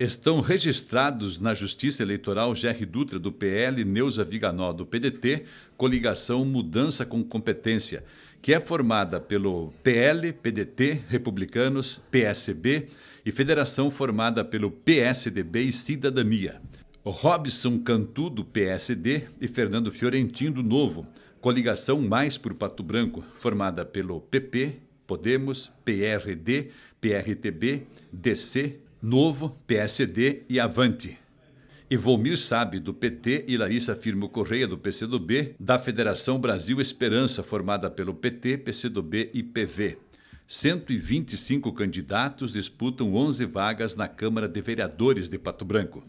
estão registrados na Justiça Eleitoral Gerry Dutra, do PL, Neuza Viganó, do PDT, coligação Mudança com Competência, que é formada pelo PL, PDT, Republicanos, PSB e federação formada pelo PSDB e Cidadania. Robson Cantu, do PSD, e Fernando Fiorentino, do Novo, coligação Mais por Pato Branco, formada pelo PP, Podemos, PRD, PRTB, DC, Novo, PSD e Avante. Evolmir Sabe, do PT, e Larissa Firmo Correia, do PCdoB, da Federação Brasil Esperança, formada pelo PT, PCdoB e PV. 125 candidatos disputam 11 vagas na Câmara de Vereadores de Pato Branco.